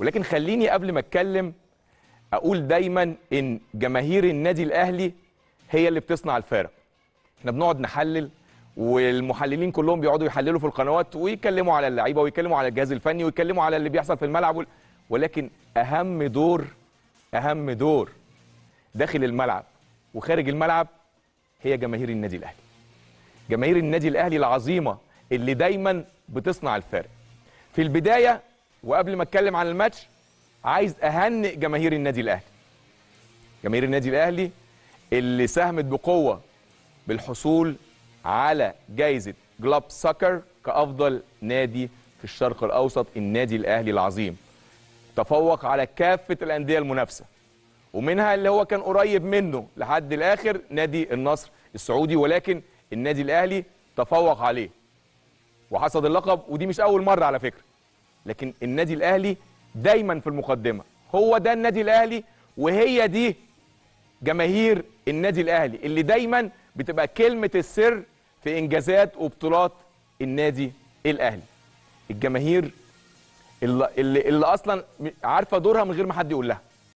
ولكن خليني قبل ما اتكلم اقول دايما ان جماهير النادي الاهلي هي اللي بتصنع الفارق احنا بنقعد نحلل والمحللين كلهم بيقعدوا يحللوا في القنوات ويتكلموا على اللعيبه ويكلموا على الجهاز الفني ويتكلموا على اللي بيحصل في الملعب ولكن اهم دور اهم دور داخل الملعب وخارج الملعب هي جماهير النادي الاهلي جماهير النادي الاهلي العظيمه اللي دايما بتصنع الفارق في البدايه وقبل ما اتكلم عن الماتش عايز اهنئ جماهير النادي الاهلي جماهير النادي الاهلي اللي ساهمت بقوه بالحصول على جايزه جلاب سكر كافضل نادي في الشرق الاوسط النادي الاهلي العظيم تفوق على كافه الانديه المنافسه ومنها اللي هو كان قريب منه لحد الاخر نادي النصر السعودي ولكن النادي الاهلي تفوق عليه وحصد اللقب ودي مش اول مره على فكره لكن النادي الاهلي دايما في المقدمه هو ده النادي الاهلي وهي دي جماهير النادي الاهلي اللي دايما بتبقى كلمه السر في انجازات وبطولات النادي الاهلي الجماهير اللي, اللي, اللي اصلا عارفه دورها من غير ما حد يقول لها